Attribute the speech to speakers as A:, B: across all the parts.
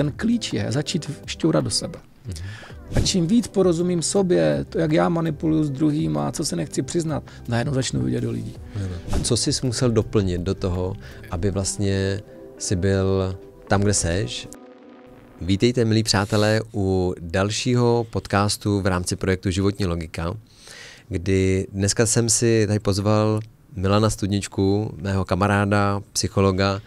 A: ten klíč je začít šťourat do sebe. A čím víc porozumím sobě, to, jak já manipuluju s druhým a co se nechci přiznat, najednou začnu vidět do lidí. A co jsi musel
B: doplnit do toho, aby vlastně si byl tam, kde seš? Vítejte, milí přátelé, u dalšího podcastu v rámci projektu Životní logika, kdy dneska jsem si tady pozval Milana Studničku, mého kamaráda, psychologa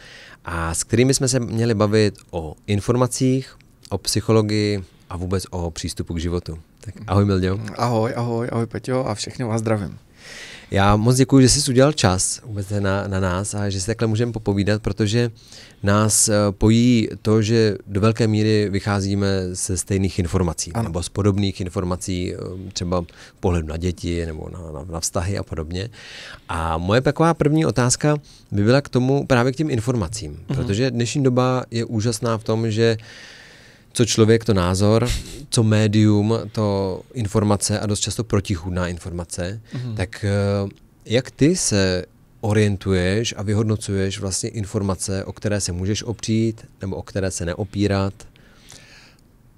B: a s kterými jsme se měli bavit o informacích, o psychologii a vůbec o přístupu k životu. Tak ahoj Milďo. Ahoj, ahoj, ahoj Peťo a všechny vás zdravím. Já moc děkuji, že jsi udělal čas vůbec na, na nás a že si takhle můžeme popovídat, protože nás eh, pojí to, že do velké míry vycházíme ze stejných informací ano. nebo z podobných informací, eh, třeba pohled na děti nebo na, na, na vztahy a podobně. A moje taková první otázka by byla k tomu právě k těm informacím, mhm. protože dnešní doba je úžasná v tom, že uh, co člověk, to názor, co médium, to informace a dost často protichůdná informace, mm-hmm. tak eh, jak ty se orientuješ a vyhodnocuješ vlastně informace, o které se můžeš opřít nebo o které se neopírat?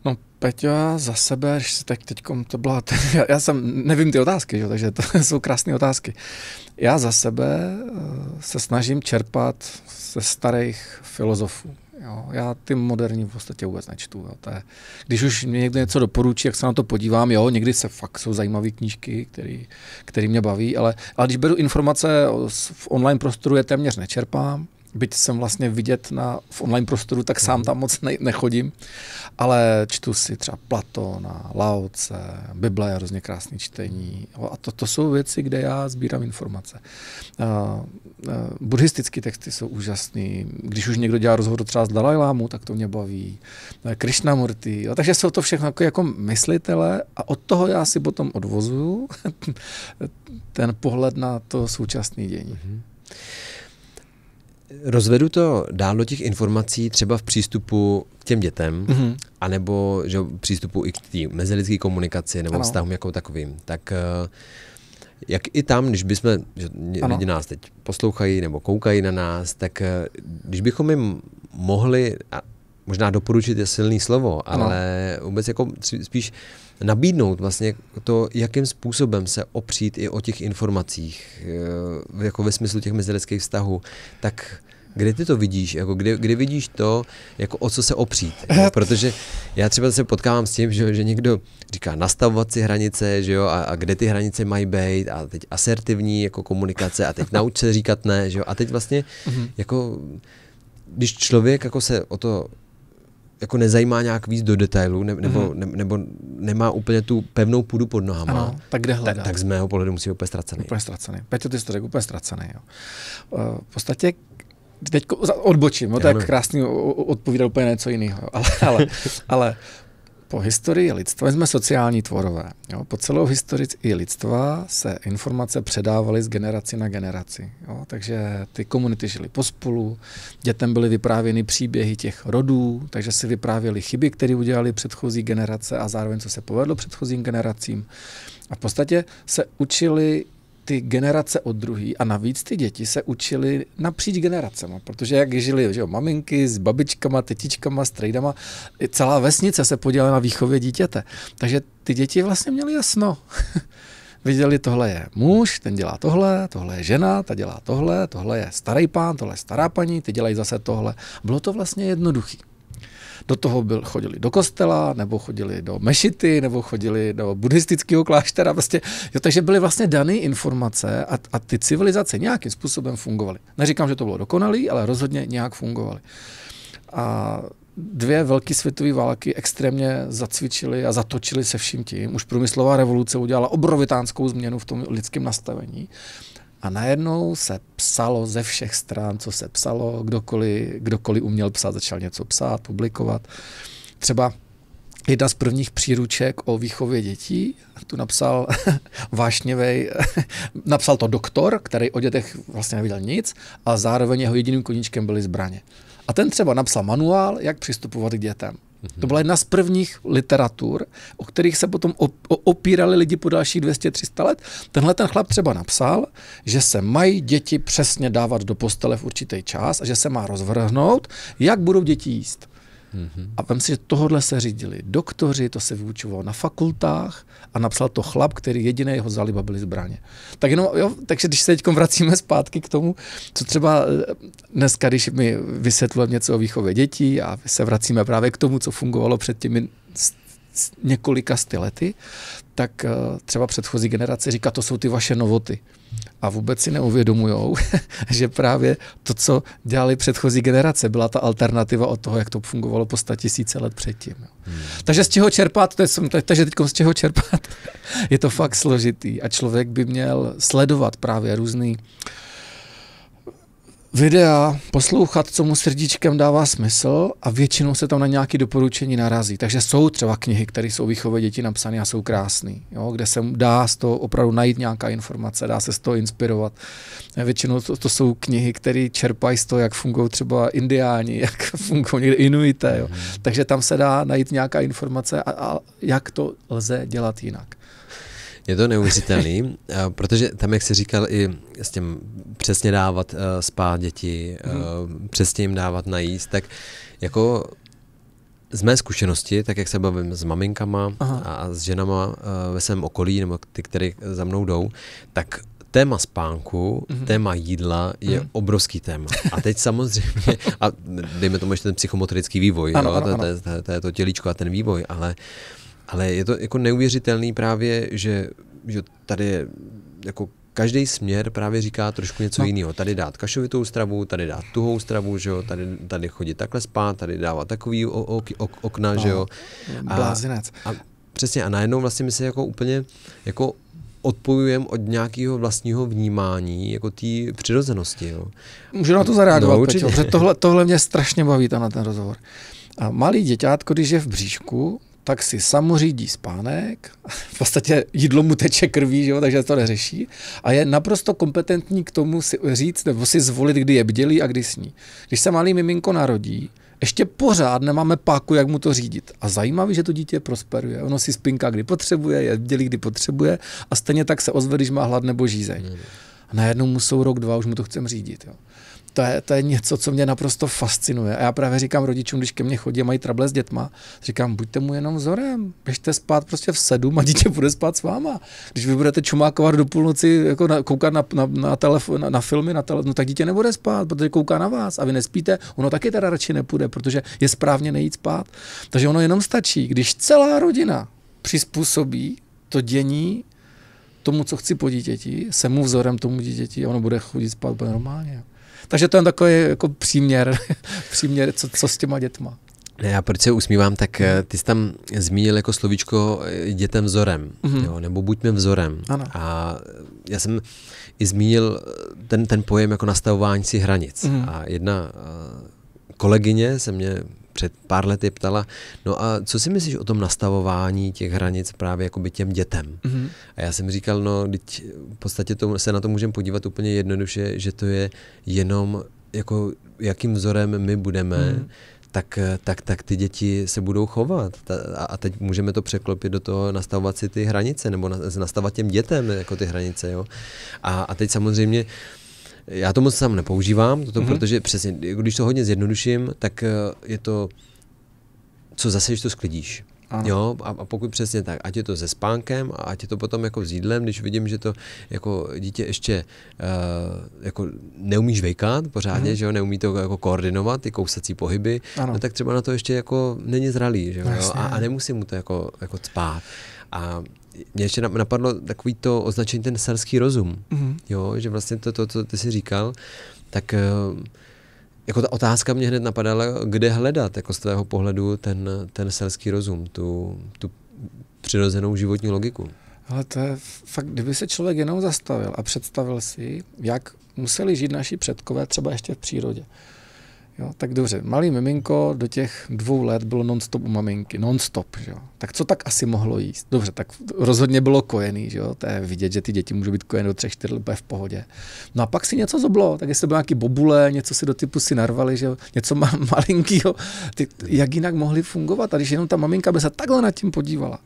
A: No, Peťa, za sebe, když se tak teď to byla, já, já jsem, nevím ty otázky, že? takže to jsou krásné otázky. Já za sebe eh, se snažím čerpat ze starých filozofů, Jo, já ty moderní v podstatě vůbec nečtu. Jo. To je, když už mě někdo něco doporučí, jak se na to podívám, jo, někdy se fakt jsou zajímavé knížky, který, který mě baví, ale, ale když beru informace v online prostoru, je téměř nečerpám. Byť jsem vlastně vidět na, v online prostoru, tak sám mhm. tam moc ne, nechodím, ale čtu si třeba Platona, Laoce, Bible je hrozně krásné čtení. Jo, a to, to jsou věci, kde já sbírám informace. Uh, Eh, buddhistické texty jsou úžasný. Když už někdo dělá rozhovor třeba s Dalajlámu, tak to mě baví. Eh, Krishnamurti. Jo. Takže jsou to všechno jako, jako myslitele a od toho já si potom odvozuju ten pohled na to současné dění. Mm-hmm.
B: Rozvedu to dál do těch informací třeba v přístupu k těm dětem, mm-hmm. anebo že, přístupu i k té mezilidské komunikaci nebo ano. vztahům jako takovým. Tak uh, jak i tam, když bychom, že ano. lidi nás teď poslouchají nebo koukají na nás, tak eh, když bychom jim mohli, a možná doporučit je silné slovo, ale ano. vůbec jako spíš nabídnout vlastně to, jakým způsobem se opřít i o těch informacích, eh, jako ve smyslu těch mezileckých vztahů, tak kde ty to vidíš? Jako kde kde vidíš to, jako o co se opřít? Jo? Jako, protože já třeba se potkávám s tím, že, že někdo říká nastavovat si hranice, že jo, a, a kde ty hranice mají být, a teď asertivní jako komunikace, a teď nauč se říkat ne, že jo, a teď vlastně mm-hmm. jako když člověk jako se o to jako nezajímá nějak víc do detailu, ne, nebo, mm-hmm. ne, nebo nemá úplně tu pevnou půdu pod nohama, ano, tak kde hledat? Tak, tak z mého
A: pohledu musí být úplně ztracený. Úplně ztracený. Peťo, ty jsi to řekl, úplně ztracený. Jo. Eh, v podstatě teď odbočím, no, tak krásně krásný odpovídá úplně něco jiného, ale, ale, ale po historii lidstva, my jsme sociální tvorové, jo, po celou historii lidstva se informace předávaly z generaci na generaci, jo, takže ty komunity žily pospolu, dětem byly vyprávěny příběhy těch rodů, takže si vyprávěly chyby, které udělali předchozí generace a zároveň, co se povedlo předchozím generacím. A v podstatě se učili ty generace od druhý a navíc ty děti se učili napříč generacemi, protože jak žili že jo, maminky s babičkama, tetičkama, trejdama, celá vesnice se podělala na výchově dítěte. Takže ty děti vlastně měly jasno. Viděli, tohle je muž, ten dělá tohle, tohle je žena, ta dělá tohle, tohle je starý pán, tohle je stará paní, ty dělají zase tohle. Bylo to vlastně jednoduché. Do toho byl, chodili do kostela, nebo chodili do mešity, nebo chodili do buddhistického kláštera. Prostě, jo, takže byly vlastně dané informace a, a ty civilizace nějakým způsobem fungovaly. Neříkám, že to bylo dokonalý, ale rozhodně nějak fungovaly. A dvě velké světové války extrémně zacvičily a zatočily se vším tím. Už průmyslová revoluce udělala obrovitánskou změnu v tom lidském nastavení. A najednou se psalo ze všech stran, co se psalo, kdokoliv, kdokoliv uměl psát, začal něco psát, publikovat. Třeba jedna z prvních příruček o výchově dětí, tu napsal vášněvej, napsal to doktor, který o dětech vlastně neviděl nic a zároveň jeho jediným koníčkem byly zbraně. A ten třeba napsal manuál, jak přistupovat k dětem. Mm-hmm. To byla jedna z prvních literatur, o kterých se potom opírali lidi po dalších 200-300 let. Tenhle ten chlap třeba napsal, že se mají děti přesně dávat do postele v určitý čas a že se má rozvrhnout, jak budou děti jíst. Mm-hmm. A myslím, si, že tohle se řídili doktoři, to se vyučovalo na fakultách a napsal to chlap, který jediné jeho zaliba byly zbraně. Tak jenom, jo, takže když se teď vracíme zpátky k tomu, co třeba eh, dneska, když my vysvětlujeme něco o výchově dětí a se vracíme právě k tomu, co fungovalo před těmi několika stylety, tak eh, třeba předchozí generace říká, to jsou ty vaše novoty a vůbec si neuvědomují, že právě to, co dělali předchozí generace, byla ta alternativa od toho, jak to fungovalo po tisíce let předtím. Hmm. Takže z čeho čerpat, to je, takže teď z čeho čerpat, je to fakt složitý a člověk by měl sledovat právě různý uh, videa poslouchat, co mu srdíčkem dává smysl a většinou se tam na nějaké doporučení narazí. Takže jsou třeba knihy, které jsou výchově dětí napsané a jsou krásné, kde se dá z toho opravdu najít nějaká informace, dá se z toho inspirovat. Většinou to, to jsou knihy, které čerpají z toho, jak fungují třeba indiáni, jak fungují někde inuité. Jo. Mhm. Takže tam se dá najít nějaká informace a, a jak to lze dělat jinak.
B: Je to neuvěřitelný, protože tam, jak jsi říkal, i s tím přesně dávat uh, spát děti, hmm. uh, přesně jim dávat najíst, tak jako z mé zkušenosti, tak jak se bavím s maminkama Aha. a s ženama uh, ve svém okolí, nebo ty, které za mnou jdou, tak téma spánku, mm-hmm. téma jídla je mm-hmm. obrovský téma. A teď samozřejmě, a dejme tomu ještě ten psychomotorický vývoj, ano, jo, ano, to, ano. To, to, to je to tělíčko a ten vývoj, ale uh, ale je to jako neuvěřitelný právě, že, že tady je jako každý směr právě říká trošku něco no. jiného. Tady dát kašovitou stravu, tady dát tuhou stravu, že jo? Tady, tady chodit takhle spát, tady dávat takový o o, okna, no. že jo. No, a, Blázinec. A, přesně, a najednou vlastně my se jako úplně jako odpojujeme od nějakého vlastního vnímání, jako té přirozenosti. Jo.
A: Můžu na to zareagovat, no, Peťo, tohle, tohle mě strašně baví, na ten rozhovor. A malý děťátko, když je v bříšku, tak si samořídí spánek, v podstatě jídlo mu teče krví, že jo, takže to neřeší, a je naprosto kompetentní k tomu si říct, nebo si zvolit, kdy je bdělý a kdy sní. Když se malý miminko narodí, ještě pořád nemáme páku, jak mu to řídit. A zajímavé, že to dítě prosperuje. Ono si spinka, kdy potřebuje, je bdělý, kdy potřebuje a stejně tak se ozve, když má hlad nebo žízeň. Mm. A najednou mu jsou rok, dva, už mu to chceme řídit. Jo to je, to je něco, co mě naprosto fascinuje. A já právě říkám rodičům, když ke mně chodí a mají trable s dětma, říkám, buďte mu jenom vzorem, běžte spát prostě v sedm a dítě bude spát s váma. Když vy budete čumákovat do půlnoci, jako na, koukat na, na, na, telefon, na, na filmy, na tele, no tak dítě nebude spát, protože kouká na vás a vy nespíte, ono taky teda radši nepůjde, protože je správně nejít spát. Takže ono jenom stačí, když celá rodina přizpůsobí to dění tomu, co chci po dítěti, se mu vzorem tomu dítěti a ono bude chodit spát úplně normálně. Takže to je takový jako příměr, příměr co, co s těma dětma.
B: Ne, já proč se usmívám, tak eh, ty jsi tam zmínil jako slovíčko eh, dětem vzorem, mm-hmm. jo, nebo buďme vzorem. Ano. A já jsem i zmínil eh, ten, ten pojem jako nastavování si hranic. Mm-hmm. A jedna kolegyně se mě před pár lety ptala, no a co si myslíš o tom nastavování těch hranic právě jakoby těm dětem? Mm-hmm. A já jsem říkal, no, teď v podstatě to, se na to můžeme podívat úplně jednoduše, že to je jenom jako jakým vzorem my budeme, mm-hmm tak, tak, tak ty děti se budou chovat. Ta, a teď můžeme to překlopit do toho nastavovat si ty hranice, nebo na, nastavovat těm dětem jako ty hranice. Jo? A, a teď samozřejmě uh, já to moc sám nepoužívám, toto, mm-hmm. protože přesně, když to hodně zjednoduším, tak eh, je to, co zase, to sklidíš. Ano. Jo, a, a pokud přesně tak, ať je to se spánkem, a ať je to potom jako s jídlem, když vidím, že to jako dítě ještě uh, jako neumíš vejkat, pořádně, mm. že jo, neumí to jako koordinovat, ty kousací pohyby, ano. no tak třeba na to ještě jako není zralý, že jo, no a, a nemusí mu to jako, jako cpát. A mě ještě napadlo takový to označení ten selský rozum, mm-hmm. jo, že vlastně to, to, co ty si říkal, tak eh, jako ta otázka mě hned napadala, kde hledat jako z tvého pohledu ten, ten selský rozum, tu, tu přirozenou životní logiku.
A: Ale to je fakt, kdyby se člověk jenom zastavil a představil si, jak museli žít naši předkové třeba ještě v přírodě. Jo, tak dobře, malý miminko do těch dvou let bylo non stop u maminky, non že jo. Tak co tak asi mohlo jíst? Dobře, tak rozhodně bylo kojený, že jo, to je vidět, že ty děti můžou být kojené do třech, čtyř let, v pohodě. No a pak si něco zoblo, tak jestli byly bylo nějaký bobule, něco si do typu si narvali, že jo, něco ma- malinkýho, ty, jak jinak mohli fungovat, a když jenom ta maminka by se takhle nad tím podívala,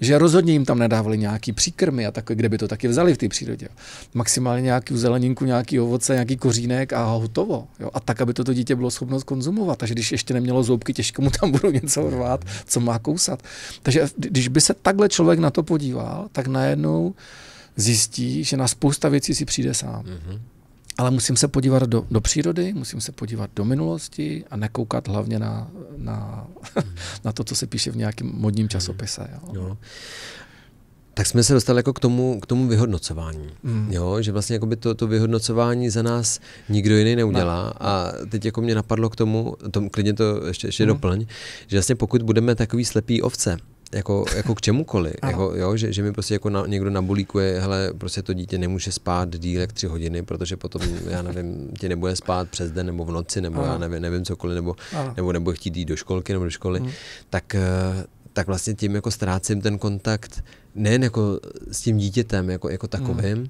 A: že rozhodně jim tam nedávali nějaký příkrmy a takové, kde by to taky vzali v té přírodě. Maximálně nějaký zeleninku, nějaký ovoce, nějaký kořínek a hotovo. Jo? A tak, aby toto dítě bylo schopno konzumovat. Takže když ještě nemělo zoubky, těžko mu tam budou něco rvát, co má kousat. Takže když by se takhle člověk na to podíval, tak najednou zjistí, že na spousta věcí si přijde sám. Mm-hmm ale musím se podívat do, do přírody, musím se podívat do minulosti a nekoukat hlavně na, na, na to, co se píše v nějakém modním časopise. Jo. Jo. Tak jsme se dostali jako
B: k tomu, k tomu vyhodnocování. Mm. Jo, že vlastně jakoby to, to vyhodnocování za nás nikdo jiný neudělá. Ne. A teď jako mě napadlo k tomu, tom, klidně to ještě, ještě mm. doplň, že vlastně pokud budeme takový slepý ovce, jako, jako k čemukoliv, jako, jo, že, že mi prostě jako na, někdo nabulíkuje, hele, prostě to dítě nemůže spát díl jak tři hodiny, protože potom, já nevím, tě nebude spát přes den nebo v noci, nebo ano. já nevím, nevím cokoliv, nebo, nebo nebude chtít jít do školky nebo do školy, hmm. tak, eh, tak vlastně tím jako ztrácím ten kontakt nejen jako s tím dítětem, jako, jako takovým, hmm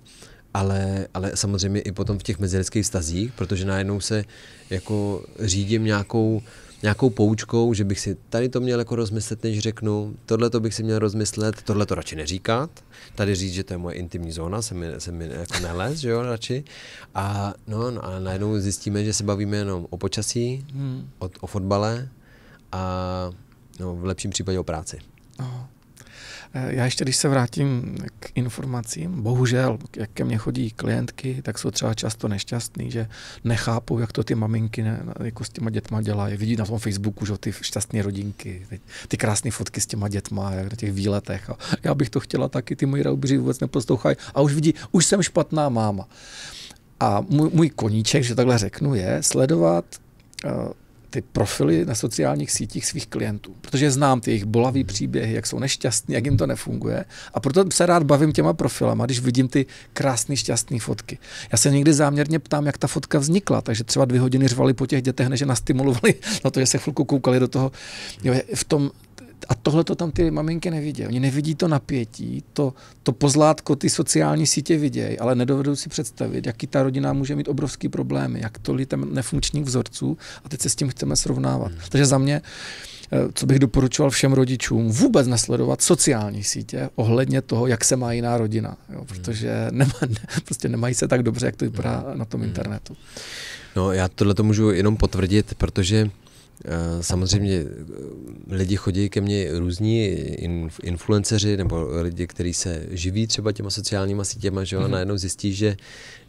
B: ale, ale samozřejmě i potom v těch mezilidských vztazích, protože najednou se jako řídím nějakou nějakou poučkou, že bych si tady to měl jako rozmyslet, než řeknu, tohle to bych si měl rozmyslet, tohle to radši neříkat, tady říct, že to je moje intimní zóna, se mi, se mi jako nelez, že jo, radši. A no, no a najednou zjistíme, že se bavíme jenom o počasí, hmm. o, o fotbale a no, v lepším případě o práci.
A: Aha. Já ještě, když se vrátím k informacím, bohužel, jak ke mně chodí klientky, tak jsou třeba často nešťastný, že nechápou, jak to ty maminky ne, jako s těma dětma dělají. Vidí na tom Facebooku, že ty šťastné rodinky, ty, ty krásné fotky s těma dětma, jak na těch výletech. já bych to chtěla taky, ty moji raubíři vůbec neposlouchají. A už vidí, už jsem špatná máma. A můj, můj koníček, že takhle řeknu, je sledovat uh, ty profily na sociálních sítích svých klientů, protože znám ty jejich bolavý hmm. příběhy, jak jsou nešťastní, jak jim to nefunguje. A proto se rád bavím těma profilama, když vidím ty krásné, šťastné fotky. Já se někdy záměrně ptám, jak ta fotka vznikla, takže třeba dvě hodiny řvali po těch dětech, než je nastimulovali na no to, že se chvilku koukali do toho. Jo, v tom a tohle to tam ty maminky nevidí. Oni nevidí to napětí, to, to pozlátko, ty sociální sítě vidějí, ale nedovedou si představit, jaký ta rodina může mít obrovský problémy, jak to tam nefunkčních vzorců a teď se s tím chceme srovnávat. Hmm. Takže za mě, eh, co bych doporučoval všem rodičům, vůbec nesledovat sociální sítě ohledně toho, jak se má jiná rodina, jo, hmm. protože nemá, ne, prostě nemají se tak dobře, jak to vypadá hmm. na tom hmm. internetu.
B: No já tohle to můžu jenom potvrdit, protože Eh, samozřejmě eh, lidi chodí ke mně různí influenceři nebo lidi, kteří se živí třeba těma sociálníma sítěma, že mm-hmm. a mhm. najednou zjistí, že,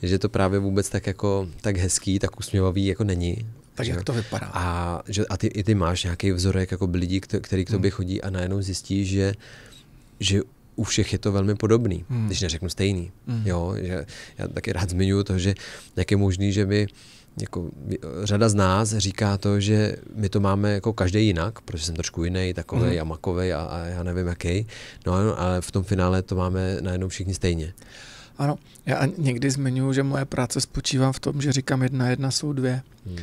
B: že to právě vůbec tak jako tak hezký, tak usměvavý jako není. Tak že? jak to vypadá? A, že, a ty, i ty máš nějaký vzorek jako lidí, který k mhm. tobě chodí a najednou zjistí, že že u všech je to velmi podobný, hmm. když neřeknu stejný. Hmm. Jo, že já taky rád zmiňuji to, že jak je možný, že by jako řada z nás říká to, že my to máme jako každý jinak, protože jsem trošku jiný, takový mm. a makový a, a já nevím jaký. No ale v tom finále to máme najednou
A: všichni stejně. Ano, já někdy zmiňuji, že moje práce spočívá v tom, že říkám jedna jedna jsou dvě. Hmm.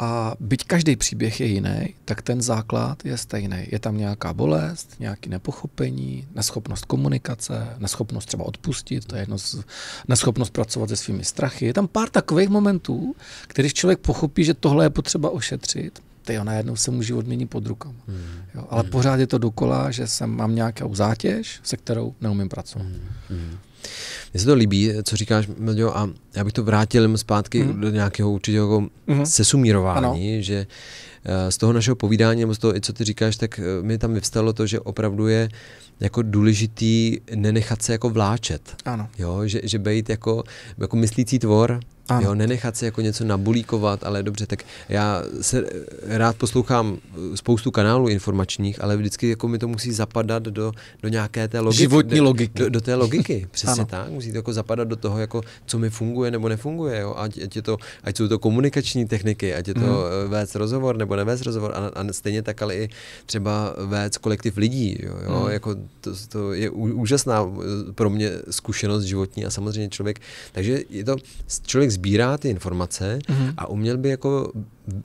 A: A byť každý příběh je jiný, tak ten základ je stejný. Je tam nějaká bolest, nějaké nepochopení, neschopnost komunikace, neschopnost třeba odpustit, to je jedno z, neschopnost pracovat se svými strachy. Je tam pár takových momentů, když člověk pochopí, že tohle je potřeba ošetřit, ty najednou se mu život mění pod rukama. Hmm. Jo, ale hmm. pořád je to dokola, že jsem mám nějakou zátěž, se kterou neumím pracovat. Hmm.
B: Hmm. Mně se to líbí, co říkáš, Mildo, a já bych to vrátil zpátky mm. do nějakého určitého jako mm. sesumírování, ano. že eh, z toho našeho povídání, nebo z toho, co ty říkáš, tak eh, mi tam vyvstalo to, že opravdu je jako důležitý nenechat se jako vláčet. Ano. Jo, že, že být jako, jako myslící tvor, ano. Jo, nenechat si jako něco nabulíkovat, ale dobře, tak já se rád poslouchám eh, spoustu kanálů informačních, ale vždycky jako mi to musí zapadat do, do nějaké té logiky. Životní logiky. Do, do té logiky, přesně ano. tak. Musí to jako zapadat do toho, jako co mi funguje nebo nefunguje. Jo? Ať, ať, je to, ať jsou to komunikační techniky, ať je to mm. vést rozhovor nebo nevést rozhovor. A, a stejně tak, ale i třeba vést kolektiv lidí. Jo? Jo? Mm. Jako to, to je úžasná eh, pro mě zkušenost životní a samozřejmě člověk. Takže je to člověk sbírá ty informace mm-hmm. a uměl by jako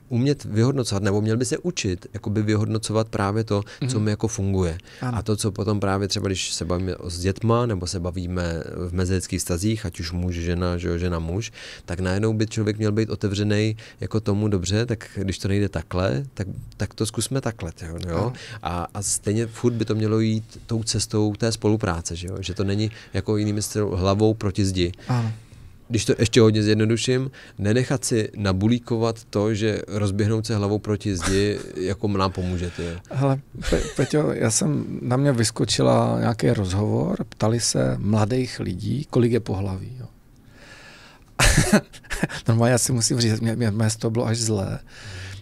B: umět vyhodnocovat, nebo měl by se učit jakoby vyhodnocovat právě to, mm-hmm. co mhm. mi jako funguje. Ano. A to, co potom právě třeba, když se bavíme s dětma, nebo se bavíme v mezilidských stazích, ať už muž, žena, že jo, žena, muž, tak najednou by člověk měl být otevřený jako tomu dobře, tak když to nejde takhle, tak, tak to zkusme takhle. Jo, jo? A, a stejně furt by to mělo jít tou cestou té spolupráce, že, jo? že to není jako jinými hlavou proti zdi. Ano když to ještě hodně zjednoduším, nenechat si nabulíkovat to, že rozběhnout se hlavou proti zdi, jako nám pomůže. Ty.
A: Hele, Pe- Peťo, já jsem, na mě vyskočila nějaký rozhovor, ptali se mladých lidí, kolik je pohlaví. Jo. Normálně já si musím říct, mě, mě, mě to bylo až zlé.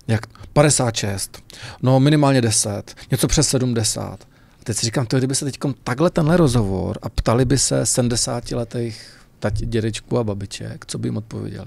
A: Jak 56, no minimálně 10, něco přes 70. A teď si říkám, to kdyby se teď takhle tenhle rozhovor a ptali by se 70 letých tati, dědečku a babiček, co by jim odpověděli?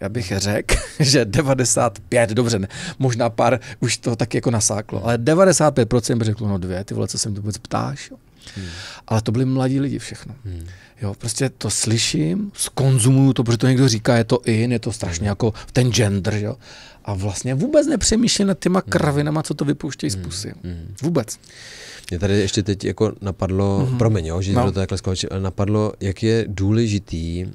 A: Já bych řekl, že 95, dobře, ne, možná pár už to tak jako nasáklo, ale 95% by řeklo, no dvě, ty vole, co se mi vůbec ptáš? Hmm. Ale to byli mladí lidi všechno. Hmm. Jo, prostě to slyším, skonzumuju to, protože to někdo říká, je to in, je to strašně hmm. jako ten gender, jo a vlastně vůbec nepřemýšlí nad těma hmm. kravinama, co to vypouštějí z hmm. pusy. Mm. Vůbec.
B: Mě tady ještě teď jako napadlo, mm-hmm. promiň, jo, že no. to takhle skočil, ale napadlo, jak je důležitý uh,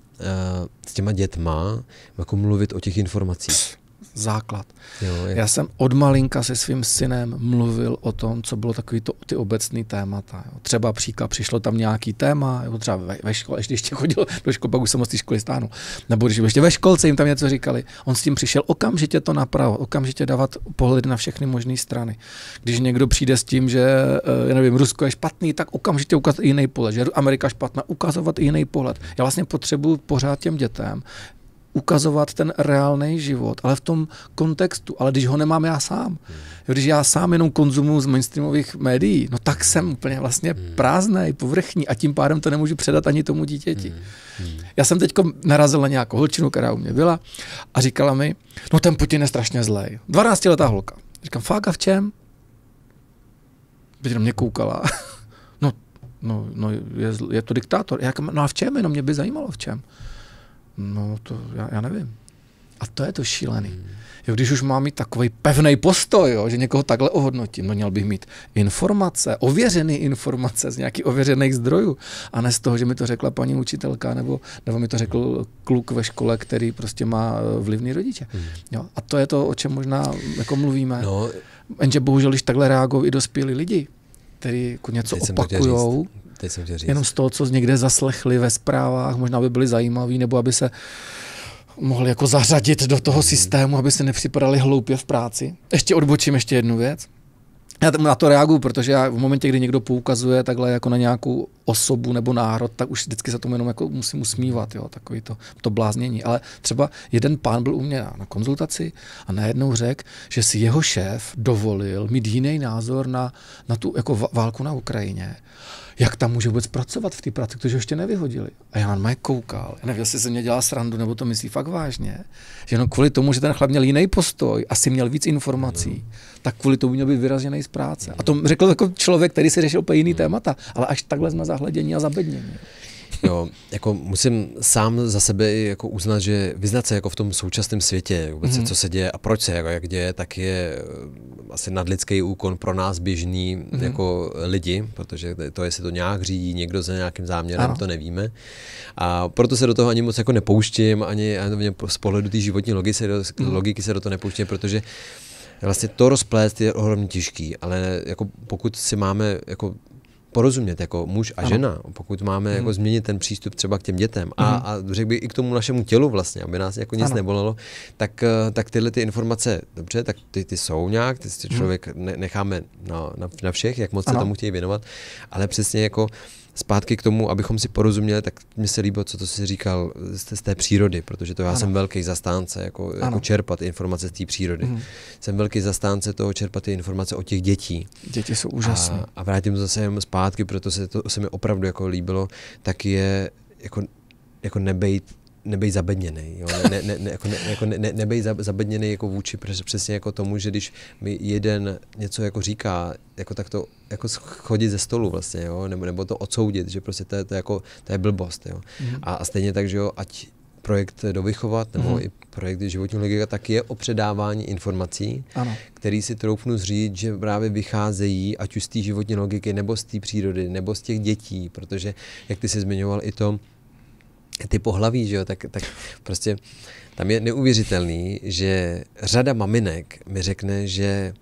B: s těma dětma jako mluvit o těch informacích. Pff
A: základ. Jo, Já jsem od malinka se svým synem mluvil o tom, co bylo takový to, ty obecný témata. Jo. Třeba příklad, přišlo tam nějaký téma, jo, třeba ve, ve škole, ještě, ještě chodil do školy, pak už jsem z té školy stánu. Nebo když ještě ve školce jim tam něco říkali, on s tím přišel okamžitě to napravo, okamžitě dávat pohled na všechny možné strany. Když někdo přijde s tím, že eh, já nevím, Rusko je špatný, tak okamžitě ukázat jiný pohled, že Amerika špatná, ukazovat jiný pohled. Já vlastně potřebuju pořád těm dětem ukazovat ten reálný život, ale v tom kontextu, ale když ho nemám já sám. Když já sám jenom konzumuju z mainstreamových médií, no tak jsem úplně vlastně hmm. prázdný, povrchní a tím pádem to nemůžu předat ani tomu dítěti. Já jsem teď narazil na nějakou holčinu, která u mě byla a říkala mi, no ten Putin je strašně zlej. 12-letá holka. Říkám, fakt a v čem? Teď na mě koukala. no, no, no je, je, to diktátor. Já, no a v čem? Jenom mě by zajímalo, v čem. No to já, já nevím. A to je to šílený. Hmm. Jo, když už mám mít takový pevný postoj, jo, že někoho takhle ohodnotím, no měl bych mít informace, ověřené informace z nějakých ověřených zdrojů, a ne z toho, že mi to řekla paní učitelka, nebo, nebo mi to řekl kluk ve škole, který prostě má eh, vlivný rodiče. Hmm. Jo, a to je to, o čem možná jako mluvíme. No, Jenže bohužel, když takhle reagují i dospělí lidi, který jako něco opakujou, Teď jsem říct. Jenom z toho, co někde zaslechli ve zprávách, možná by byli zajímaví, nebo aby se mohli jako zařadit do toho mhm. systému, aby se nepřipadali hloupě v práci. Ještě odbočím ještě jednu věc. Já na to reaguju, protože já v momentě, kdy někdo poukazuje takhle jako na nějakou osobu nebo národ, tak už vždycky za tomu jenom jako musím usmívat, jo, takový to, to bláznění. Ale třeba jeden pán byl u mě na, na konzultaci a najednou řekl, že si jeho šéf dovolil mít jiný názor na, na tu jako válku na Ukrajině jak tam může vůbec pracovat v té práci, protože ho ještě nevyhodili. A já normálně koukal. Já nevím, jestli se mě dělá srandu, nebo to myslí fakt vážně. Že jenom kvůli tomu, že ten chlap měl jiný postoj, asi měl víc informací, tak kvůli tomu měl být vyrazený z práce. A to řekl jako člověk, který si řešil úplně jiný témata, ale až takhle jsme zahledění a zabednění.
B: Jo, jako musím sám za sebe jako uznat, že vyznat se jako v tom současném světě, vůbec mm-hmm. co se děje a proč se jako jak děje, tak je eh, asi nadlidský úkon pro nás běžný mm-hmm. jako lidi, protože to, jestli to nějak řídí někdo za nějakým záměrem, ano. to nevíme. A proto se do toho ani moc jako nepouštím, ani, ani z pohledu té životní logiky, mm-hmm. logiky se do toho nepouštím, protože vlastně to rozplést je ohromně těžký, ale jako pokud si máme jako porozumět jako muž a ano. žena, pokud máme jako hmm. jako změnit ten přístup třeba k těm dětem a, hmm. a řekl bych i k tomu našemu tělu vlastně, aby nás jako nic ano. nebolelo, tak, eh, tak tyhle ty informace, dobře, tak ty, ty jsou nějak, ty, ty hmm. člověk hmm. necháme na, na, na všech, jak moc ano. se tomu chtějí věnovat, ale přesně jako uh, zpátky k tomu, abychom si porozuměli, tak mi se líbilo, co to si říkal z, z té přírody, protože to já ano. jsem velký zastánce, jako, jako čerpat informace z té přírody. Hmm. Jsem velký zastánce toho čerpat ty informace o těch dětí. Děti jsou úžasné. A, a vrátím to zase jenom zpátky, protože se to se mi opravdu jako líbilo, tak je jako, jako nebejt nebej zabedněný, jo? Ne, ne, ne, jako ne, jako ne, nebej zabedněný jako vůči přesně jako tomu, že když mi jeden něco jako říká, jako tak to jako schodit ze stolu vlastně, jo? Nebo, nebo to odsoudit, že prostě to je, to je, jako, to je blbost. Jo? Mm. A, a stejně tak, že jo, ať projekt Dovychovat nebo mm. i projekt Životní logika, tak je o předávání informací, ano. který si troufnu zřídit, že právě vycházejí ať už z té životní logiky, nebo z té přírody, nebo z těch dětí, protože, jak ty jsi zmiňoval, i to, ty pohlaví, že jo, tak, tak prostě tam je neuvěřitelný, že řada maminek mi řekne, že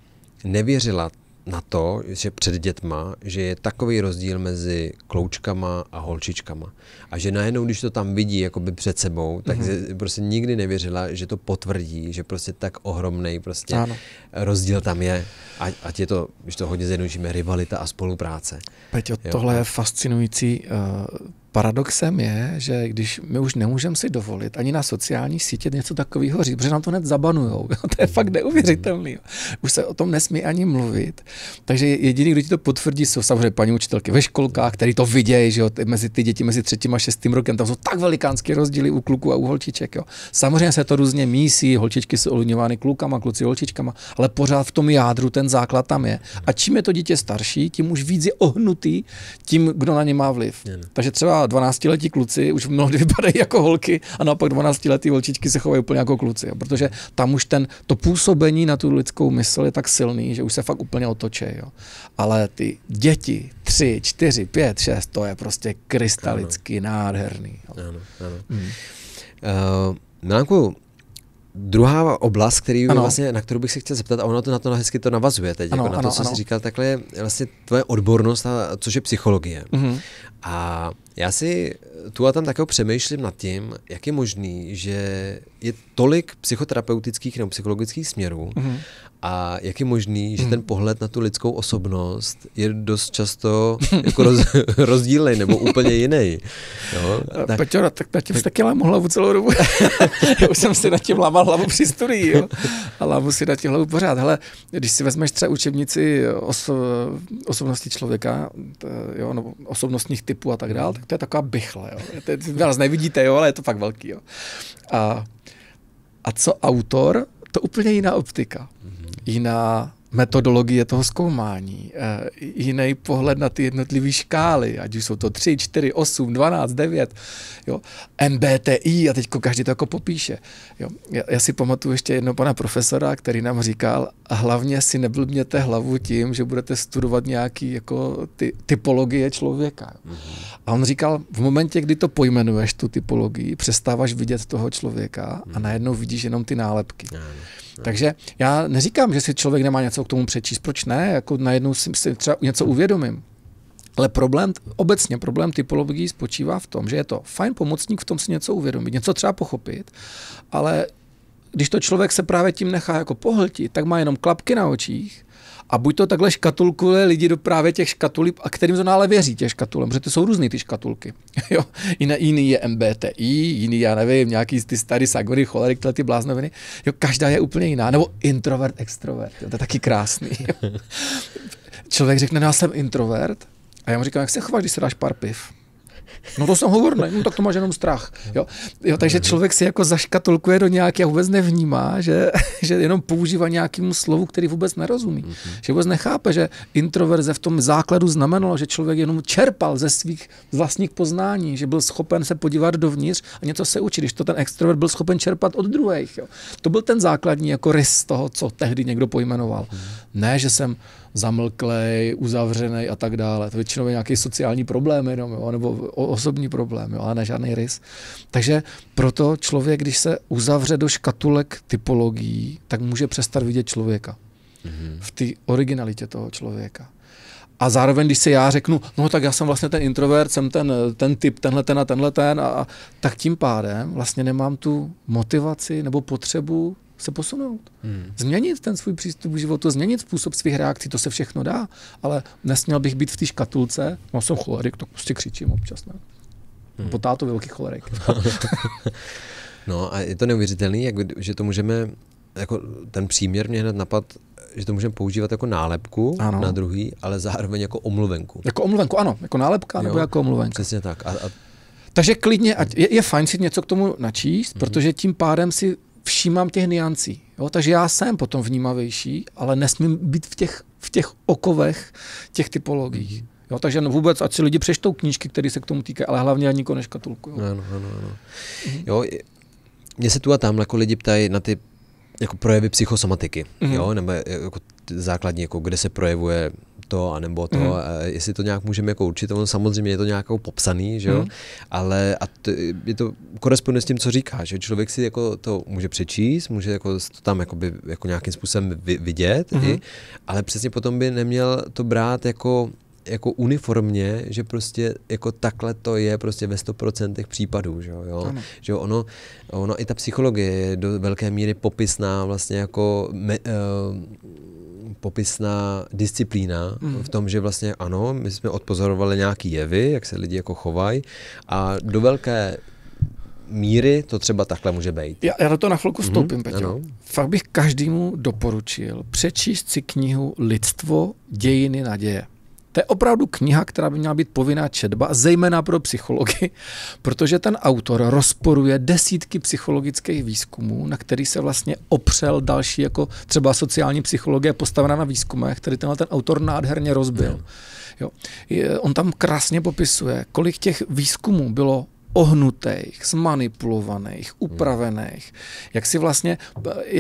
B: nevěřila na to, že před dětma, že je takový rozdíl mezi kloučkama a holčičkama. A že najednou, když to tam vidí jakoby před sebou, tak mm-hmm. prostě nikdy nevěřila, že to potvrdí, že prostě tak ohromný prostě ano. rozdíl tam je. A, ať je to, když to hodně zjednodušíme, rivalita a spolupráce.
A: Peťo, jo? tohle je fascinující. Uh paradoxem je, že když my už nemůžeme si dovolit ani na sociální sítě něco takového říct, protože nám to hned zabanujou. to je fakt neuvěřitelný. Už se o tom nesmí ani mluvit. Takže jediný, kdo ti to potvrdí, jsou samozřejmě paní učitelky ve školkách, který to vidějí, že jo, ty, mezi ty děti mezi třetím a šestým rokem, tam jsou tak velikánské rozdíly u kluků a u holčiček. Jo. Samozřejmě se to různě mísí, holčičky jsou ovlivňovány klukama, kluci holčičkama, ale pořád v tom jádru ten základ tam je. A čím je to dítě starší, tím už víc je ohnutý tím, kdo na ně má vliv. Takže třeba 12-letí kluci už mnohdy vypadají jako holky a naopak 12-letí holčičky se chovají úplně jako kluci, jo, protože tam už ten, to působení na tu lidskou mysl je tak silný, že už se fakt úplně otočí. Jo. Ale ty děti, 3, 4, 5, 6, to je prostě krystalicky ano. nádherný. Jo. Ano, ano. Hmm. Uh, Milanku,
B: druhá oblast, který vlastně, na kterou bych se chtěl zeptat, a ono to na to na hezky to navazuje teď, jako ano, jako na ano, to, co ano. jsi říkal, takhle je vlastně tvoje odbornost, a, což je psychologie. Mm-hmm. A já si tu a tam takého jako přemýšlím nad tím, jak je možný, že je tolik psychoterapeutických nebo psychologických směrů mm-hmm. a jak je možný, že mm-hmm. ten pohled na tu lidskou osobnost je dost často jako roz, rozdílný nebo úplně jiný. Jo?
A: Eh, tak, Peťo, tak na tím tak... taky lámu hlavu celou dobu. Já už jsem si na tím lámal hlavu při studii jo? a lámu si na tím hlavu pořád. Hele, když si vezmeš třeba učebnici oso- osobnosti člověka, t- jo, nebo osobnostních typů, typu a tak dále, tak to je taková bychle. Jo. To je, to nás nevidíte, jo, ale je to fakt velký. Jo. A, a co autor? To úplně jiná optika. Mhm. Jiná metodologie toho zkoumání, eh, jiný pohled na ty jednotlivé škály, ať už jsou to 3, 4, 8, 12, 9, jo, MBTI a teď každý to jako popíše. Jo. Já, já si pamatuju ještě jedno pana profesora, který nám říkal, hlavně si neblbněte hlavu tím, že budete studovat nějaký jako ty, typologie člověka. Mhm. A on říkal, v momentě, kdy to pojmenuješ, tu typologii, přestáváš vidět toho člověka a mhm. najednou vidíš jenom ty nálepky. mm takže já neříkám, že si člověk nemá něco k tomu přečíst. Proč ne? Jako najednou si třeba něco uvědomím. Ale problém, obecně problém typologií spočívá v tom, že je to fajn pomocník v tom si něco uvědomit, něco třeba pochopit, ale když to člověk se právě tím nechá jako pohltit, tak má jenom klapky na očích a buď to takhle škatulkuje lidi do právě těch škatulí, a kterým zrovna ale věří těch škatulem, protože to jsou různé ty škatulky. jo, jiný, jiný je MBTI, jiný, já nevím, nějaký ty starý sagory, cholerik, tyhle ty bláznoviny. Jo, každá je úplně jiná. Nebo introvert, extrovert. Jo, to je taky krásný. Člověk řekne, no já jsem introvert, a já mu říkám, jak se chováš, když se dáš pár piv? No to jsem hovorný, no tak to máš jenom strach. Jo? Jo, takže člověk si jako zaškatulkuje do nějaké a vůbec nevnímá, že, že jenom používá nějakému slovu, který vůbec nerozumí. Mm-hmm. Že vůbec nechápe, že introverze v tom základu znamenalo, že člověk jenom čerpal ze svých vlastních poznání, že byl schopen se podívat dovnitř a něco se učit, když to ten extrovert byl schopen čerpat od druhých. Jo? To byl ten základní jako rys toho, co tehdy někdo pojmenoval. Mm-hmm. Ne, že jsem zamlklej, uzavřený a tak dále. To většinou je nějaký sociální problém jenom, jo, nebo osobní problém, jo, ale ne žádný rys. Takže proto člověk, když se uzavře do škatulek typologií, tak může přestat vidět člověka. Mhm. V té originalitě toho člověka. A zároveň, když si já řeknu, no tak já jsem vlastně ten introvert, jsem ten, ten typ, tenhle ten a tenhle ten, a, a tak tím pádem vlastně nemám tu motivaci nebo potřebu se posunout. Hmm. Změnit ten svůj přístup k životu, změnit způsob svých reakcí, to se všechno dá, ale nesměl bych být v té škatulce, no jsem cholerik, to prostě křičím občas, ne? Hmm. Po táto velký cholerik.
B: no a je to neuvěřitelný, že to můžeme, jako ten příměr mě hned napad, že to můžeme používat jako nálepku ano. na druhý,
A: ale zároveň jako omluvenku. Jako omluvenku, ano, jako nálepka jo, nebo jako omluvenka. Přesně tak. A, a... Takže klidně, ať je, je fajn si něco k tomu načíst, hmm protože tím pádem si všímám těch niancí. Jo? Takže já jsem potom vnímavější, ale nesmím být v těch, v těch okovech těch typologií. mm Jo, takže no vůbec, ať si lidi přečtou knížky, které se k tomu týkají, ale hlavně ani katulku.
B: Jo. Ano, ano, ano. Mhm. Jo, mě se tu a tam jako lidi ptají na ty jako projevy psychosomatiky, mm-hmm. jo, nebo jako základní, jako kde se projevuje to, anebo to, mm. jestli to nějak můžeme jako určit. on samozřejmě je to nějak jako popsaný, že jo? Mm. ale a to, je to koresponduje s tím, co říká, že člověk si jako to může přečíst, může jako to tam jakoby, jako nějakým způsobem vidět, mm. i, mhm. ale přesně potom by neměl to brát jako jako uniformně, že prostě jako takhle to je prostě ve 100% případů, že jo, ano. že ono, ono i ta psychologie je do velké míry popisná vlastně jako me, uh, popisná disciplína mm. v tom, že vlastně ano, my jsme odpozorovali nějaký jevy, jak se lidi jako chovají a do velké míry to třeba takhle může být. Já,
A: já do toho na chvilku mhm, vstoupím, mm-hmm, Peťo. Ano. Fakt bych každému doporučil přečíst si knihu Lidstvo dějiny naděje. To je opravdu kniha, která by měla být povinná četba, zejména pro psychology, protože ten autor rozporuje desítky psychologických výzkumů, na který se vlastně opřel další, jako třeba sociální psychologie postavená na výzkumech, který tenhle ten autor nádherně rozbil. Jo. On tam krásně popisuje, kolik těch výzkumů bylo ohnutých, zmanipulovaných, upravených, jak si vlastně,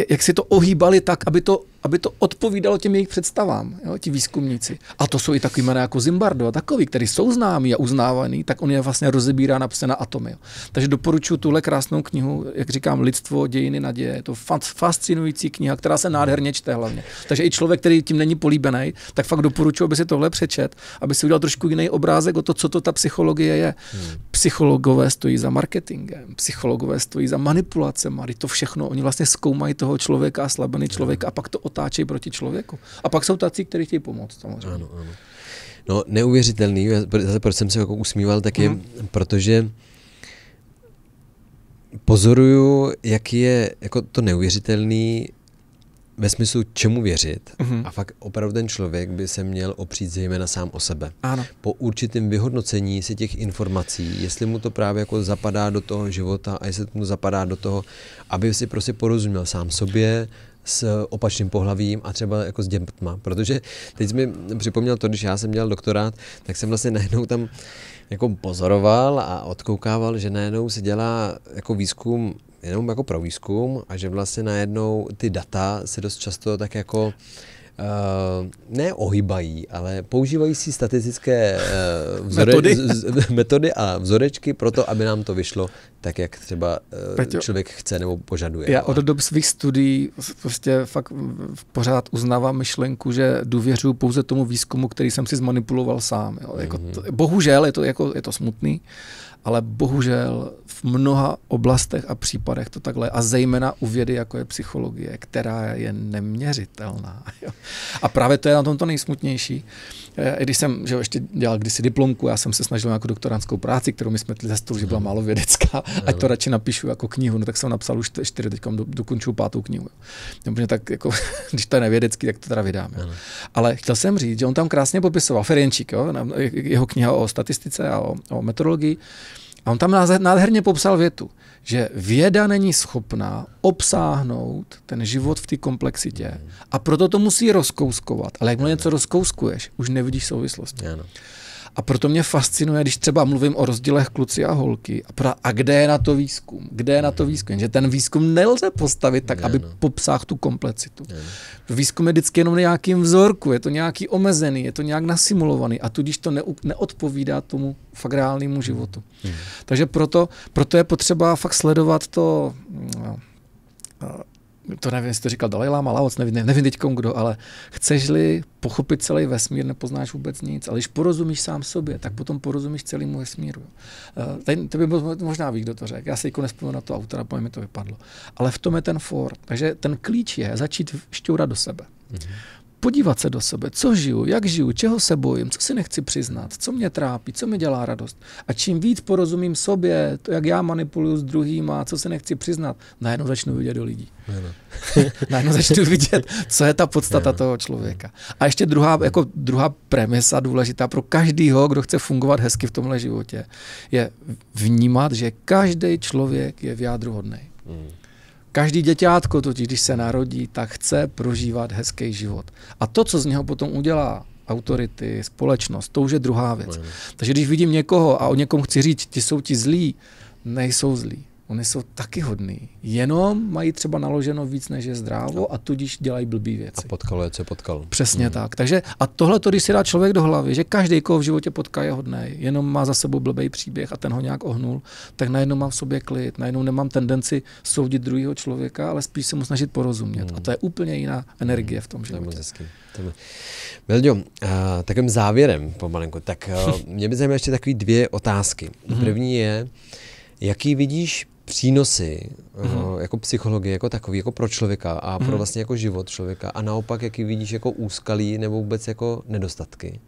A: jak si to ohýbali tak, aby to aby to odpovídalo těm jejich představám, jo, ti výzkumníci. A to jsou i takový jména jako Zimbardo a takový, který jsou známí a uznávaný, tak on je vlastně rozebírá na na atomy. Jo. Takže doporučuji tuhle krásnou knihu, jak říkám, Lidstvo, dějiny, naděje. Je to fascinující kniha, která se nádherně čte hlavně. Takže i člověk, který tím není políbený, tak fakt doporučuji, aby si tohle přečet, aby si udělal trošku jiný obrázek o to, co to ta psychologie je. Hmm. Psychologové stojí za marketingem, psychologové stojí za manipulacemi, to všechno, oni vlastně zkoumají toho člověka, člověk hmm. a pak to otáčí proti člověku. A pak jsou tací, kteří chtějí pomoct, samozřejmě. Ano, ano.
B: No, neuvěřitelný, zase proč jsem se jako usmíval, je, mm. protože pozoruju, jak je jako to neuvěřitelný ve smyslu čemu věřit mm-hmm. a fakt opravdu ten člověk by se měl opřít zejména sám o sebe. Ano. Po určitém vyhodnocení si těch informací, jestli mu to právě jako zapadá do toho života a jestli mu zapadá do toho, aby si prostě porozuměl sám sobě, s opačným pohlavím a třeba jako s dětma. Protože teď mi připomněl to, když já jsem dělal doktorát, tak jsem vlastně najednou tam jako pozoroval a odkoukával, že najednou se dělá jako výzkum jenom jako pro výzkum a že vlastně najednou ty data se dost často tak jako uh, eh, neohybají, ale používají si statistické eh, vzore, metody. Z, metody a vzorečky pro to, aby nám to vyšlo tak, jak třeba eh, Peťo, člověk chce nebo požaduje. Já od dob
A: svých studií prostě fakt pořád uznávám myšlenku, že důvěřuji pouze tomu výzkumu, který jsem si zmanipuloval sám. Jo. Jako mm-hmm. to, bohužel je to, jako, je to smutný, ale bohužel v mnoha oblastech a případech to takhle, a zejména u vědy, jako je psychologie, která je neměřitelná. A právě to je na tom to nejsmutnější, Eh, i když jsem že jo, ještě dělal kdysi diplomku, já jsem se snažil jako doktorantskou práci, kterou mi smetli ze stolu, že byla mhm. málo vědecká, mhm. ať to radši napíšu jako knihu, no tak jsem napsal už čtyři, teď dokončuju pátou knihu. Nebo tak jako, když to je nevědecký, tak to teda vydám. Jo. Mhm. Ale chtěl jsem říct, že on tam krásně popisoval Ferenčík, jo, jeho kniha o statistice a o, o meteorologii, a on tam nádherně popsal větu, že věda není schopná obsáhnout ten život v té komplexitě mhm. a proto to musí rozkouskovat. Ale jakmile něco rozkouskuješ, už nevidíš souvislosti. Ano. A proto mě fascinuje, když třeba mluvím o rozdílech kluci a holky, a, pra, a kde je na to výzkum? Kde je na to výzkum? Že ten výzkum nelze postavit tak, ne, aby no. popsal tu komplexitu. Ne. Výzkum je vždycky jenom nějakým vzorku, je to nějaký omezený, je to nějak nasimulovaný a tudíž to neu, neodpovídá tomu fakt reálnému životu. Ne. Hmm. Takže proto, proto je potřeba fakt sledovat to... Mm, no, to nevím, jestli to říkal Dalai Lama, Laoc, nevím, nevím teď kdo, ale chceš-li pochopit celý vesmír, nepoznáš vůbec nic, ale když porozumíš sám sobě, tak potom porozumíš celému vesmíru. Uh, eh, tady, to by možná ví, kdo to řekl, já si jako nespomenu na to autora, po mi to vypadlo. Ale v tom je ten for. Takže ten klíč je začít šťourat do sebe. Mm-hmm podívat se do sebe, co žiju, jak žiju, čeho se bojím, co si nechci přiznat, co mě trápí, co mi dělá radost. A čím víc porozumím sobě, to, jak já manipuluju s druhýma, co si nechci přiznat, najednou začnu vidět do lidí. najednou začnu vidět, co je ta podstata ne, toho člověka. A ještě druhá, jako druhá premisa důležitá pro každého, kdo chce fungovat hezky v tomhle životě, je vnímat, že každý člověk je v jádru hodnej. Mm. Každý děťátko totiž, když se narodí, tak chce prožívat hezký život. A to, co z něho potom udělá autority, společnost, to už je druhá věc. Takže když vidím někoho a o někom chci říct, ti jsou ti zlí, nejsou zlí. Oni jsou taky hodní, jenom mají třeba naloženo víc, než je zdrávo no. a tudíž dělají blbý věci. A potkal je, co potkal. Přesně mm. tak. Takže a tohle to, když si dá člověk do hlavy, že každý, koho v životě potká, je hodný, jenom má za sebou blbý příběh a ten ho nějak ohnul, tak najednou mám v sobě klid, najednou nemám tendenci soudit druhého člověka, ale spíš se mu snažit porozumět. Mm. A to je úplně jiná hmm. energie mm. v tom životě.
B: To je uh, takovým závěrem pomalenku, tak uh, mě by zajímaly ještě takové dvě otázky. Mhm. První je, jaký vidíš přínosy mm-hmm. jako psychologie jako takový, jako pro člověka a pro mm-hmm. vlastně jako život člověka a naopak, jaký vidíš jako úskalí nebo vůbec jako nedostatky?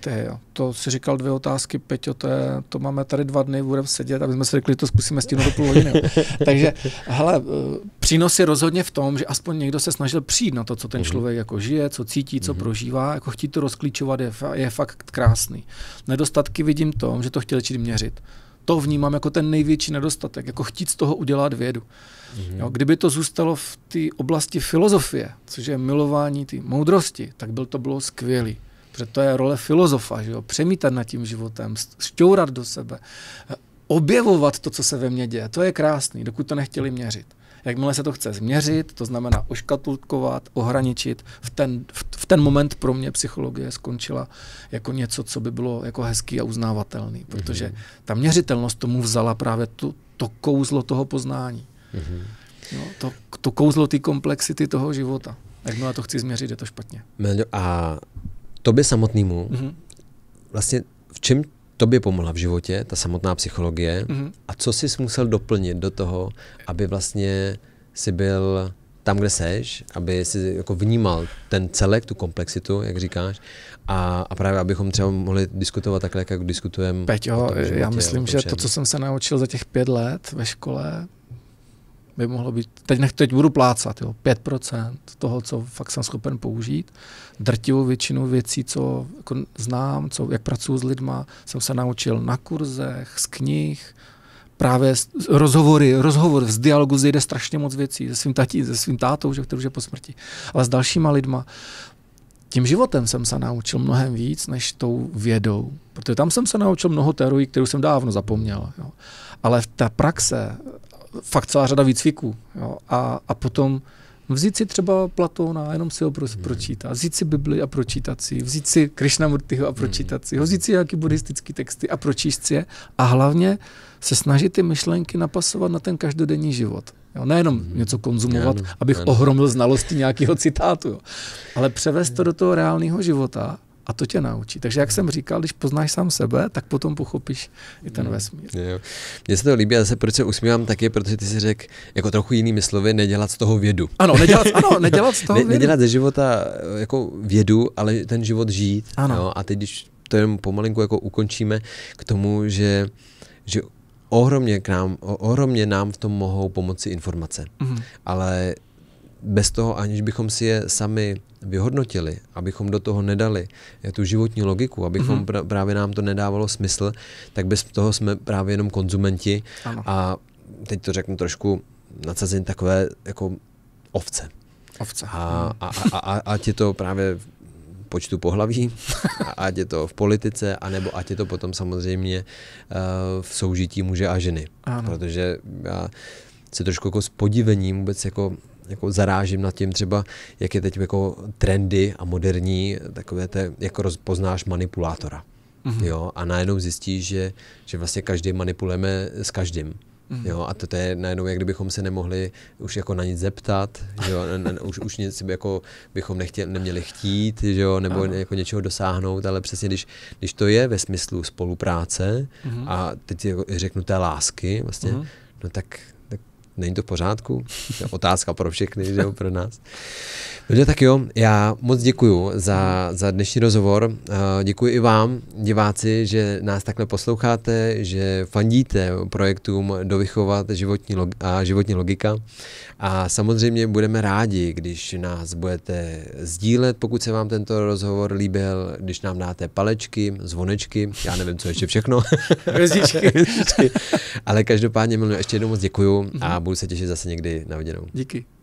A: To jo, to si říkal dvě otázky, Peťo, to, je, to máme tady dva dny, budeme sedět, aby jsme si řekli, to zkusíme tím do půl hodiny. Takže, hele, eh, přínos je rozhodně v tom, že aspoň někdo se snažil přijít na to, co ten mm-hmm. člověk jako žije, co cítí, co mm-hmm. prožívá, jako chtít to rozklíčovat je, je fakt krásný. Nedostatky vidím v tom, že to chtěli čím měřit to vnímám jako ten největší nedostatek, jako chtít z toho udělat vědu. Mm-hmm. Jo, kdyby to zůstalo v té oblasti filozofie, což je milování té moudrosti, tak byl to bylo skvělý. Protože to je role filozofa, že jo? přemítat nad tím životem, šťourat do sebe, eh, objevovat to, co se ve mně děje. To je krásný, dokud to nechtěli měřit. Jakmile se to chce změřit, to znamená oškatulkovat, ohraničit, v ten, v, v ten moment pro mě psychologie skončila jako něco, co by bylo jako hezký a uznávatelný, mhm. protože ta měřitelnost tomu vzala právě tu, to kouzlo toho poznání. Mm-hmm. No, to, to kouzlo té komplexity toho života. Jakmile to chci změřit, je to špatně.
B: a tobě samotnému, mm-hmm. vlastně v čem tobě pomohla v životě, ta samotná psychologie, mm-hmm. a co jsi musel doplnit do toho, aby vlastně si byl tam, kde seš, aby si jako vnímal ten celek, tu komplexitu, jak říkáš, a, a právě abychom třeba mohli diskutovat takhle, jak diskutujeme. Peťo, životě, já myslím, že to, co
A: jsem se naučil za těch pět let ve škole, by mohlo být, teď, nech, teď budu plácat, jo, 5% toho, co fakt jsem schopen použít. Drtivou většinu věcí, co jako znám, co, jak pracuji s lidma, jsem se naučil na kurzech, z knih, právě z, rozhovory, rozhovor, z dialogu zjde strašně moc věcí, se svým tatí, se svým tátou, že, který už je po smrti, ale s dalšíma lidma. Tím životem jsem se naučil mnohem víc, než tou vědou, protože tam jsem se naučil mnoho teorií, kterou jsem dávno zapomněl. Jo. Ale ta praxe fakt celá řada výcviků. Jo? A, a potom vzít si třeba Platona, jenom si ho pro, hmm. pročítat, vzít si Bibli a pročítat si, vzít si Krishnamurtiho a mhm. pročítat si, vzít si nějaký buddhistický texty a pročíst si je a hlavně se snažit ty myšlenky napasovat na ten každodenní život. Jo, nejenom mm-hmm. něco konzumovat, ano, abych ano. ohromil znalosti nějakého citátu, jo, ale převést to mhm. do toho reálného života a to tě naučí. Takže jak jsem říkal, když poznáš sám sebe, tak potom pochopíš i ten hmm. vesmír.
B: Mně se to líbí a zase proč se usmívám taky, protože ty si řekl jako trochu jinými slovy, nedělat z toho vědu. Ano, nedělat, ano, nedělat z toho vědu. ne, Nedělat ze života eh, jako vědu, ale ten život žít. Ano. Jo? a teď, když to jenom pomalinku jako ukončíme k tomu, že, že ohromně, k nám, ohromně nám v tom mohou pomoci informace. mm Ale bez toho, aniž bychom si je sami vyhodnotili, abychom do toho nedali eh, tu životní logiku, abychom mm-hmm. pra- právě nám to nedávalo smysl, tak bez toho jsme právě jenom konzumenti ano. a teď to řeknu trošku nadsazení takové jako ovce. Ovce. Mhm. A, a, a, a, ať je to právě v počtu pohlaví, ať je to v politice, anebo ať je to potom samozřejmě uh, v soužití muže a ženy. Ano. Protože já se trošku jako s podivením vůbec jako jako zarážím nad tím třeba, jak je teď jako trendy a moderní, takové to, jako rozpoznáš manipulátora. Mm-hmm. Jo, a najednou zjistíš, že, že vlastně každý manipulujeme s každým. Mm-hmm. Jo, a to, to je najednou, jak kdybychom se nemohli už jako na nic zeptat, jo, ne, ne, už, už nic jako bychom nechtěli, neměli chtít, jo, nebo ne, jako něčeho dosáhnout, ale přesně když, když to je ve smyslu spolupráce mm-hmm. a teď jako řeknu té lásky, vlastně, mm-hmm. no tak Není to v pořádku? To je otázka pro všechny, že jo, pro nás. Dobře, tak jo, já moc děkuji za, za dnešní rozhovor. Eh, děkuji i vám, diváci, že nás takhle posloucháte, že fandíte projektům Dovychovat životní log- a životní logika a samozřejmě budeme rádi, když nás budete sdílet, pokud se vám tento rozhovor líbil, když nám dáte palečky, zvonečky, já nevím, co ještě všechno. Hvězdičky. Ale každopádně, Milno, ještě jednou moc děkuju a budu se těšit zase někdy na viděnou. Díky.